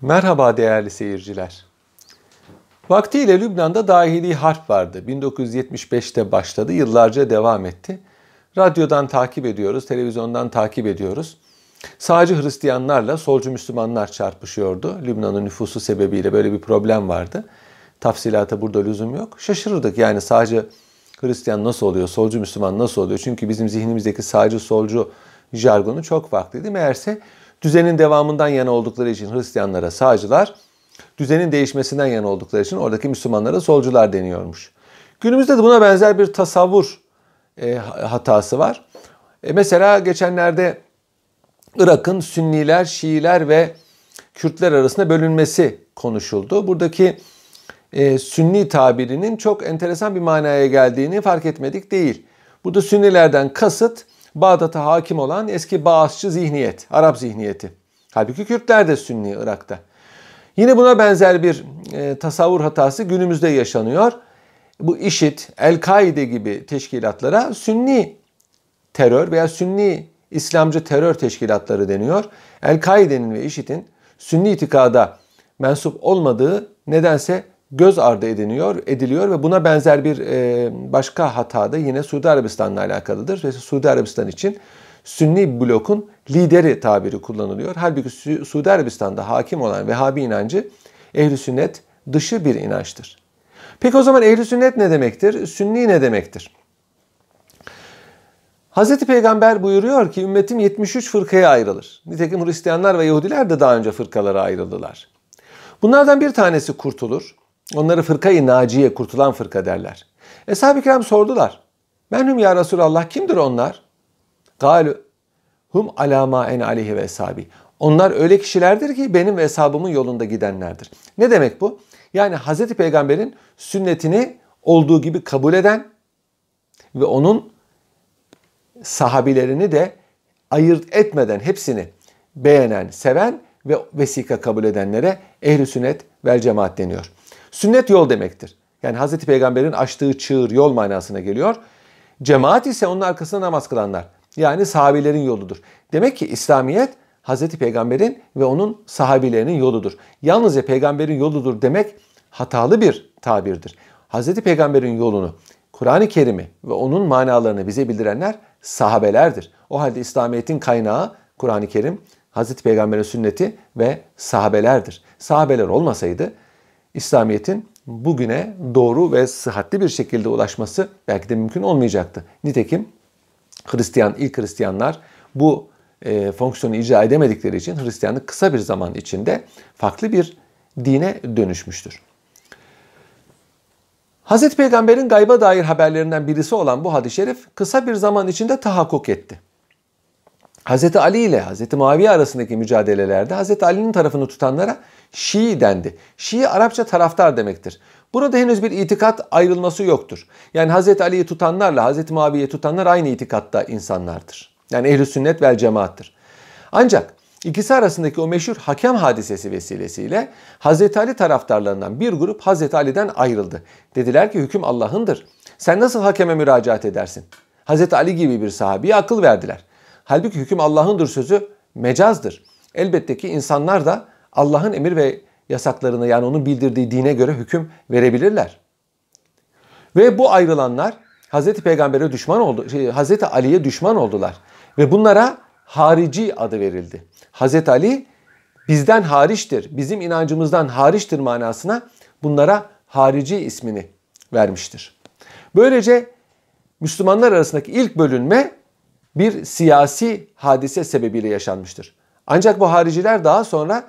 Merhaba değerli seyirciler. Vaktiyle Lübnan'da dahili harp vardı. 1975'te başladı, yıllarca devam etti. Radyodan takip ediyoruz, televizyondan takip ediyoruz. Sağcı Hristiyanlarla solcu Müslümanlar çarpışıyordu. Lübnan'ın nüfusu sebebiyle böyle bir problem vardı. Tafsilata burada lüzum yok. Şaşırırdık yani sağcı Hristiyan nasıl oluyor, solcu Müslüman nasıl oluyor? Çünkü bizim zihnimizdeki sağcı solcu jargonu çok farklıydı. Meğerse düzenin devamından yana oldukları için Hristiyanlara sağcılar, düzenin değişmesinden yana oldukları için oradaki Müslümanlara solcular deniyormuş. Günümüzde de buna benzer bir tasavvur e, hatası var. E, mesela geçenlerde Irak'ın Sünniler, Şiiler ve Kürtler arasında bölünmesi konuşuldu. Buradaki e, Sünni tabirinin çok enteresan bir manaya geldiğini fark etmedik değil. Burada Sünnilerden kasıt Bağdat'a hakim olan eski Bağızçı zihniyet, Arap zihniyeti. Halbuki Kürtler de Sünni Irak'ta. Yine buna benzer bir e, tasavvur hatası günümüzde yaşanıyor. Bu işit, El-Kaide gibi teşkilatlara Sünni terör veya Sünni İslamcı terör teşkilatları deniyor. El-Kaide'nin ve IŞİD'in Sünni itikada mensup olmadığı nedense göz ardı ediniyor, ediliyor ve buna benzer bir e, başka hata da yine Suudi Arabistan'la alakalıdır. Mesela Suudi Arabistan için Sünni blokun lideri tabiri kullanılıyor. Halbuki Su Suudi Arabistan'da hakim olan Vehhabi inancı ehli sünnet dışı bir inançtır. Peki o zaman ehli sünnet ne demektir? Sünni ne demektir? Hz. Peygamber buyuruyor ki ümmetim 73 fırkaya ayrılır. Nitekim Hristiyanlar ve Yahudiler de daha önce fırkalara ayrıldılar. Bunlardan bir tanesi kurtulur. Onları fırkayı naciye, kurtulan fırka derler. Eshab-ı kiram sordular. Menhum ya Resulallah kimdir onlar? Galu hum alama en aleyhi ve eshabi. Onlar öyle kişilerdir ki benim ve hesabımın yolunda gidenlerdir. Ne demek bu? Yani Hz. Peygamber'in sünnetini olduğu gibi kabul eden ve onun sahabilerini de ayırt etmeden hepsini beğenen, seven ve vesika kabul edenlere ehli sünnet vel cemaat deniyor. Sünnet yol demektir. Yani Hz. Peygamber'in açtığı çığır yol manasına geliyor. Cemaat ise onun arkasında namaz kılanlar. Yani sahabilerin yoludur. Demek ki İslamiyet Hz. Peygamber'in ve onun sahabilerinin yoludur. Yalnızca peygamberin yoludur demek hatalı bir tabirdir. Hz. Peygamber'in yolunu, Kur'an-ı Kerim'i ve onun manalarını bize bildirenler sahabelerdir. O halde İslamiyet'in kaynağı Kur'an-ı Kerim, Hz. Peygamber'in sünneti ve sahabelerdir. Sahabeler olmasaydı İslamiyet'in bugüne doğru ve sıhhatli bir şekilde ulaşması belki de mümkün olmayacaktı. Nitekim Hristiyan, ilk Hristiyanlar bu e, fonksiyonu icra edemedikleri için Hristiyanlık kısa bir zaman içinde farklı bir dine dönüşmüştür. Hazreti Peygamber'in gayba dair haberlerinden birisi olan bu hadis-i şerif kısa bir zaman içinde tahakkuk etti. Hazreti Ali ile Hazreti Muaviye arasındaki mücadelelerde Hazreti Ali'nin tarafını tutanlara Şii dendi. Şii Arapça taraftar demektir. Burada henüz bir itikat ayrılması yoktur. Yani Hz. Ali'yi tutanlarla Hz. Muaviye'yi tutanlar aynı itikatta insanlardır. Yani ehli sünnet vel cemaattir. Ancak ikisi arasındaki o meşhur hakem hadisesi vesilesiyle Hz. Ali taraftarlarından bir grup Hz. Ali'den ayrıldı. Dediler ki hüküm Allah'ındır. Sen nasıl hakeme müracaat edersin? Hz. Ali gibi bir sahabiye akıl verdiler. Halbuki hüküm Allah'ındır sözü mecazdır. Elbette ki insanlar da Allah'ın emir ve yasaklarına yani onun bildirdiği dine göre hüküm verebilirler. Ve bu ayrılanlar Hazreti Peygamber'e düşman oldu, şey, Hazreti Ali'ye düşman oldular ve bunlara harici adı verildi. Hazreti Ali bizden hariçtir, bizim inancımızdan hariçtir manasına bunlara harici ismini vermiştir. Böylece Müslümanlar arasındaki ilk bölünme bir siyasi hadise sebebiyle yaşanmıştır. Ancak bu hariciler daha sonra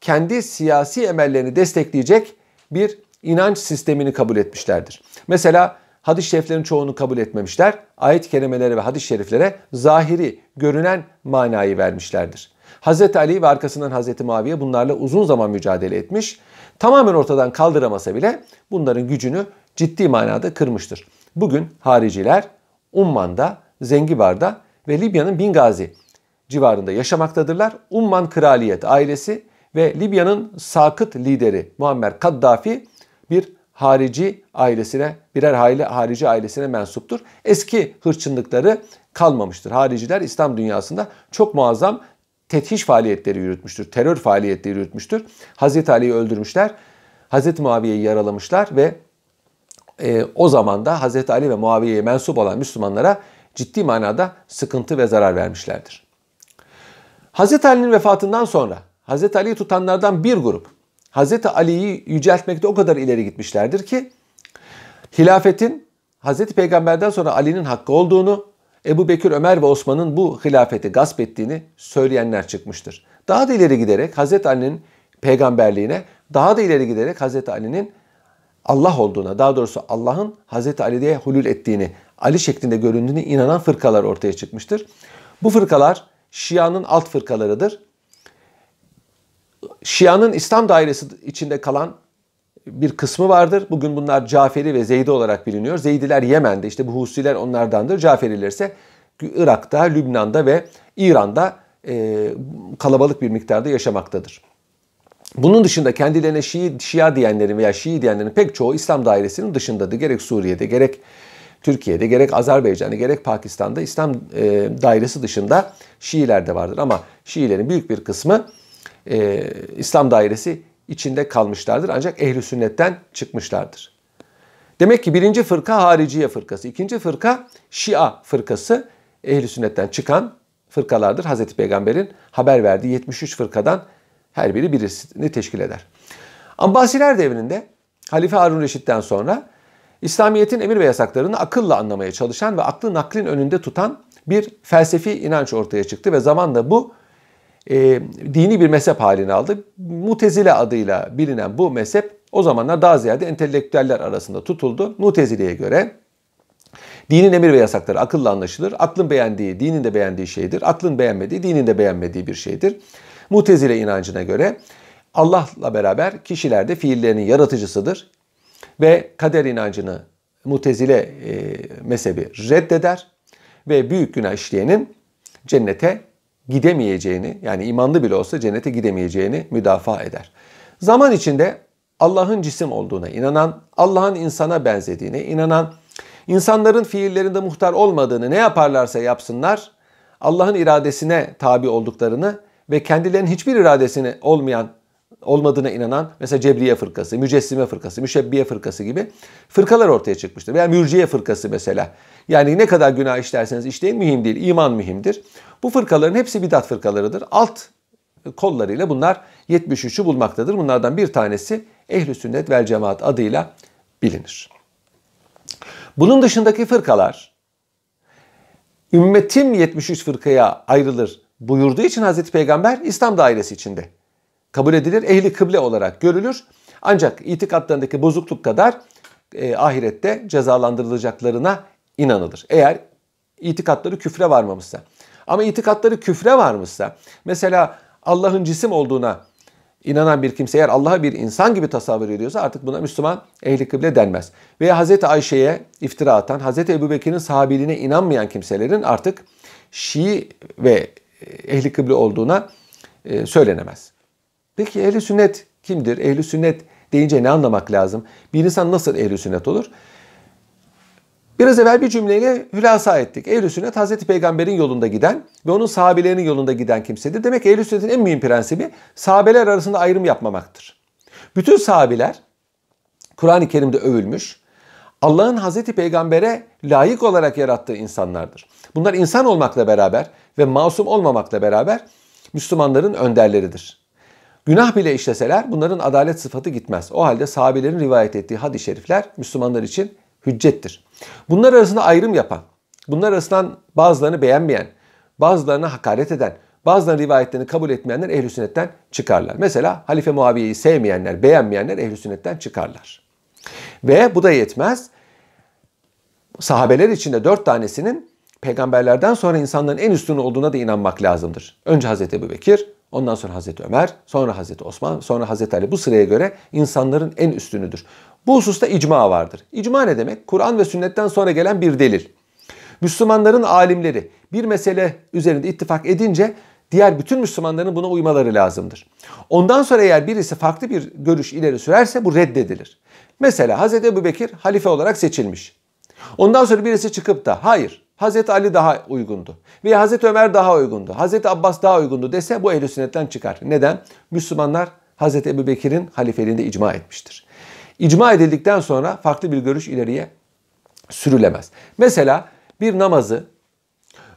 kendi siyasi emellerini destekleyecek bir inanç sistemini kabul etmişlerdir. Mesela hadis-i şeriflerin çoğunu kabul etmemişler. Ayet-i kerimelere ve hadis-i şeriflere zahiri, görünen manayı vermişlerdir. Hz. Ali ve arkasından Hazreti Muaviye bunlarla uzun zaman mücadele etmiş. Tamamen ortadan kaldıramasa bile bunların gücünü ciddi manada kırmıştır. Bugün hariciler Umman'da, Zengibar'da ve Libya'nın Bingazi civarında yaşamaktadırlar. Umman Kraliyet ailesi ve Libya'nın sakıt lideri Muammer Kaddafi bir harici ailesine, birer aile harici ailesine mensuptur. Eski hırçınlıkları kalmamıştır. Hariciler İslam dünyasında çok muazzam tethiş faaliyetleri yürütmüştür, terör faaliyetleri yürütmüştür. Hazreti Ali'yi öldürmüşler, Hazreti Muaviye'yi yaralamışlar ve e, o zaman da Hazreti Ali ve Muaviye'ye mensup olan Müslümanlara ciddi manada sıkıntı ve zarar vermişlerdir. Hazreti Ali'nin vefatından sonra Hz. Ali'yi tutanlardan bir grup Hz. Ali'yi yüceltmekte o kadar ileri gitmişlerdir ki hilafetin Hz. Peygamber'den sonra Ali'nin hakkı olduğunu, Ebu Bekir, Ömer ve Osman'ın bu hilafeti gasp ettiğini söyleyenler çıkmıştır. Daha da ileri giderek Hz. Ali'nin peygamberliğine, daha da ileri giderek Hz. Ali'nin Allah olduğuna, daha doğrusu Allah'ın Hz. Ali'ye hulül ettiğini, Ali şeklinde göründüğünü inanan fırkalar ortaya çıkmıştır. Bu fırkalar Şia'nın alt fırkalarıdır. Şia'nın İslam dairesi içinde kalan bir kısmı vardır. Bugün bunlar Caferi ve Zeydi olarak biliniyor. Zeydiler Yemen'de, işte bu Husiler onlardandır. Caferiler ise Irak'ta, Lübnan'da ve İran'da e, kalabalık bir miktarda yaşamaktadır. Bunun dışında kendilerine Şii, Şia diyenlerin veya Şii diyenlerin pek çoğu İslam dairesinin dışındadır. Gerek Suriye'de, gerek Türkiye'de, gerek Azerbaycan'da, gerek Pakistan'da İslam e, dairesi dışında Şiiler de vardır. Ama Şiilerin büyük bir kısmı e, İslam dairesi içinde kalmışlardır. Ancak ehli sünnetten çıkmışlardır. Demek ki birinci fırka hariciye fırkası, ikinci fırka Şia fırkası ehli sünnetten çıkan fırkalardır. Hazreti Peygamber'in haber verdiği 73 fırkadan her biri birisini teşkil eder. Abbasiler devrinde Halife Harun Reşit'ten sonra İslamiyet'in emir ve yasaklarını akılla anlamaya çalışan ve aklı naklin önünde tutan bir felsefi inanç ortaya çıktı ve zamanla bu e, dini bir mezhep halini aldı. Mutezile adıyla bilinen bu mezhep o zamanlar daha ziyade entelektüeller arasında tutuldu. Mutezile'ye göre dinin emir ve yasakları akılla anlaşılır. Aklın beğendiği, dinin de beğendiği şeydir. Aklın beğenmediği, dinin de beğenmediği bir şeydir. Mutezile inancına göre Allah'la beraber kişiler de fiillerinin yaratıcısıdır. Ve kader inancını mutezile e, mezhebi reddeder ve büyük günah işleyenin cennete gidemeyeceğini yani imanlı bile olsa cennete gidemeyeceğini müdafaa eder. Zaman içinde Allah'ın cisim olduğuna inanan, Allah'ın insana benzediğine inanan, insanların fiillerinde muhtar olmadığını ne yaparlarsa yapsınlar, Allah'ın iradesine tabi olduklarını ve kendilerinin hiçbir iradesine olmayan olmadığına inanan mesela Cebriye fırkası, Mücessime fırkası, Müşebbiye fırkası gibi fırkalar ortaya çıkmıştır. Veya Mürciye fırkası mesela. Yani ne kadar günah işlerseniz işleyin mühim değil, iman mühimdir. Bu fırkaların hepsi bidat fırkalarıdır. Alt kollarıyla bunlar 73'ü bulmaktadır. Bunlardan bir tanesi Ehl-i Sünnet vel Cemaat adıyla bilinir. Bunun dışındaki fırkalar ümmetim 73 fırkaya ayrılır buyurduğu için Hazreti Peygamber İslam dairesi içinde kabul edilir. Ehli kıble olarak görülür. Ancak itikatlarındaki bozukluk kadar e, ahirette cezalandırılacaklarına inanılır. Eğer itikatları küfre varmamışsa. Ama itikatları küfre varmışsa, mesela Allah'ın cisim olduğuna inanan bir kimse eğer Allah'a bir insan gibi tasavvur ediyorsa artık buna Müslüman ehli kıble denmez. Veya Hz. Ayşe'ye iftira atan, Hz. Ebu Bekir'in sahabeliğine inanmayan kimselerin artık Şii ve ehli kıble olduğuna e, söylenemez. Peki ehli sünnet kimdir? Ehli sünnet deyince ne anlamak lazım? Bir insan nasıl ehli sünnet olur? Biraz evvel bir cümleye hülasa ettik. Ehl-i sünnet Hazreti Peygamber'in yolunda giden ve onun sahabelerinin yolunda giden kimsedir. Demek ki ehl-i sünnetin en mühim prensibi sahabeler arasında ayrım yapmamaktır. Bütün sahabeler Kur'an-ı Kerim'de övülmüş, Allah'ın Hazreti Peygamber'e layık olarak yarattığı insanlardır. Bunlar insan olmakla beraber ve masum olmamakla beraber Müslümanların önderleridir. Günah bile işleseler bunların adalet sıfatı gitmez. O halde sahabelerin rivayet ettiği hadis-i şerifler Müslümanlar için hüccettir. Bunlar arasında ayrım yapan, bunlar arasından bazılarını beğenmeyen, bazılarına hakaret eden, bazılarının rivayetlerini kabul etmeyenler ehl sünnetten çıkarlar. Mesela Halife Muaviye'yi sevmeyenler, beğenmeyenler ehl sünnetten çıkarlar. Ve bu da yetmez. Sahabeler içinde dört tanesinin peygamberlerden sonra insanların en üstün olduğuna da inanmak lazımdır. Önce Hazreti Ebu Bekir, ondan sonra Hazreti Ömer, sonra Hazreti Osman, sonra Hazreti Ali bu sıraya göre insanların en üstünüdür. Bu hususta icma vardır. İcma ne demek? Kur'an ve sünnetten sonra gelen bir delil. Müslümanların alimleri bir mesele üzerinde ittifak edince diğer bütün Müslümanların buna uymaları lazımdır. Ondan sonra eğer birisi farklı bir görüş ileri sürerse bu reddedilir. Mesela Hz. Ebu Bekir halife olarak seçilmiş. Ondan sonra birisi çıkıp da hayır Hz. Ali daha uygundu veya Hz. Ömer daha uygundu, Hz. Abbas daha uygundu dese bu ehl sünnetten çıkar. Neden? Müslümanlar Hz. Ebu Bekir'in halifeliğinde icma etmiştir. İcma edildikten sonra farklı bir görüş ileriye sürülemez. Mesela bir namazı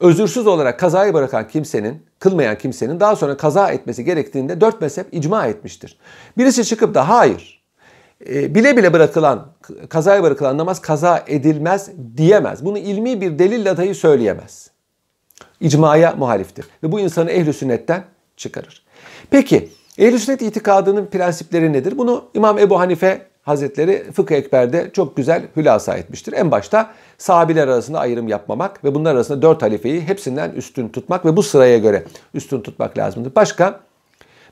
özürsüz olarak kazayı bırakan kimsenin, kılmayan kimsenin daha sonra kaza etmesi gerektiğinde dört mezhep icma etmiştir. Birisi çıkıp da hayır, e, bile bile bırakılan, kazaya bırakılan namaz kaza edilmez diyemez. Bunu ilmi bir delille dahi söyleyemez. İcmaya muhaliftir. Ve bu insanı ehl sünnetten çıkarır. Peki, ehl sünnet itikadının prensipleri nedir? Bunu İmam Ebu Hanife Hazretleri Fıkıh Ekber'de çok güzel hülasa etmiştir. En başta sahabiler arasında ayrım yapmamak ve bunlar arasında dört halifeyi hepsinden üstün tutmak ve bu sıraya göre üstün tutmak lazımdır. Başka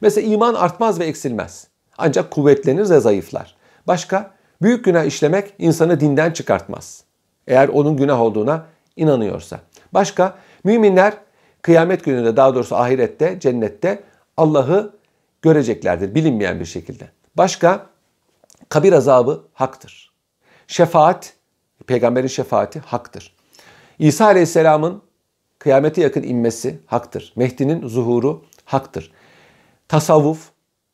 mesela iman artmaz ve eksilmez. Ancak kuvvetlenir ve zayıflar. Başka büyük günah işlemek insanı dinden çıkartmaz. Eğer onun günah olduğuna inanıyorsa. Başka müminler kıyamet gününde daha doğrusu ahirette cennette Allah'ı göreceklerdir bilinmeyen bir şekilde. Başka Kabir azabı haktır. Şefaat, peygamberin şefaati haktır. İsa Aleyhisselam'ın kıyamete yakın inmesi haktır. Mehdi'nin zuhuru haktır. Tasavvuf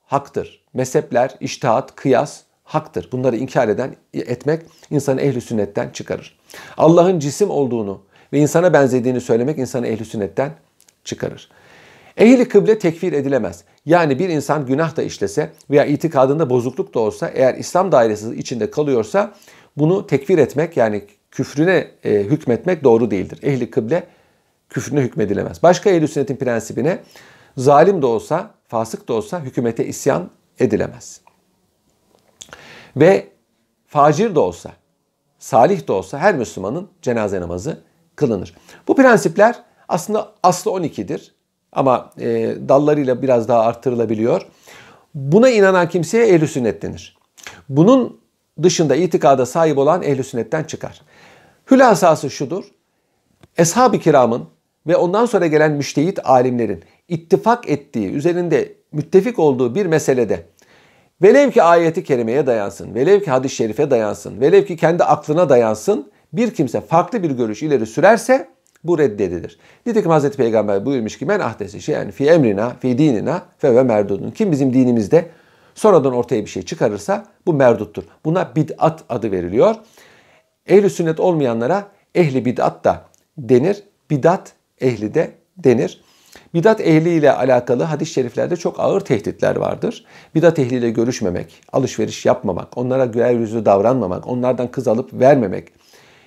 haktır. Mezhepler, iştihat, kıyas haktır. Bunları inkar eden etmek insanı ehli sünnetten çıkarır. Allah'ın cisim olduğunu ve insana benzediğini söylemek insanı ehli sünnetten çıkarır. Ehli kıble tekfir edilemez. Yani bir insan günah da işlese veya itikadında bozukluk da olsa eğer İslam dairesi içinde kalıyorsa bunu tekfir etmek yani küfrüne e, hükmetmek doğru değildir. Ehli kıble küfrüne hükmedilemez. Başka ehl sünnetin prensibine zalim de olsa, fasık da olsa hükümete isyan edilemez. Ve facir de olsa, salih de olsa her Müslümanın cenaze namazı kılınır. Bu prensipler aslında aslı 12'dir. Ama e, dallarıyla biraz daha arttırılabiliyor. Buna inanan kimseye ehl sünnet denir. Bunun dışında itikada sahip olan ehl sünnetten çıkar. Hülasası şudur. Eshab-ı kiramın ve ondan sonra gelen müştehit alimlerin ittifak ettiği, üzerinde müttefik olduğu bir meselede velev ki ayeti kerimeye dayansın, velev ki hadis-i şerife dayansın, velev ki kendi aklına dayansın, bir kimse farklı bir görüş ileri sürerse bu reddedilir. Nitekim Hazreti Peygamber buyurmuş ki men ahdesi yani fi emrina fi dinina fe ve merdudun. Kim bizim dinimizde sonradan ortaya bir şey çıkarırsa bu merduttur. Buna bid'at adı veriliyor. Ehli sünnet olmayanlara ehli bid'at da denir. Bid'at ehli de denir. Bidat ehli ile alakalı hadis-i şeriflerde çok ağır tehditler vardır. Bidat ehliyle görüşmemek, alışveriş yapmamak, onlara güler yüzlü davranmamak, onlardan kız alıp vermemek,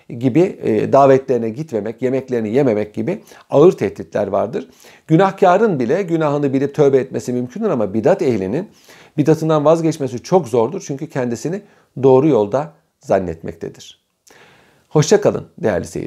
gibi e, davetlerine gitmemek, yemeklerini yememek gibi ağır tehditler vardır. Günahkarın bile günahını bilip tövbe etmesi mümkündür ama bidat ehlinin bidatından vazgeçmesi çok zordur. Çünkü kendisini doğru yolda zannetmektedir. Hoşçakalın değerli seyirciler.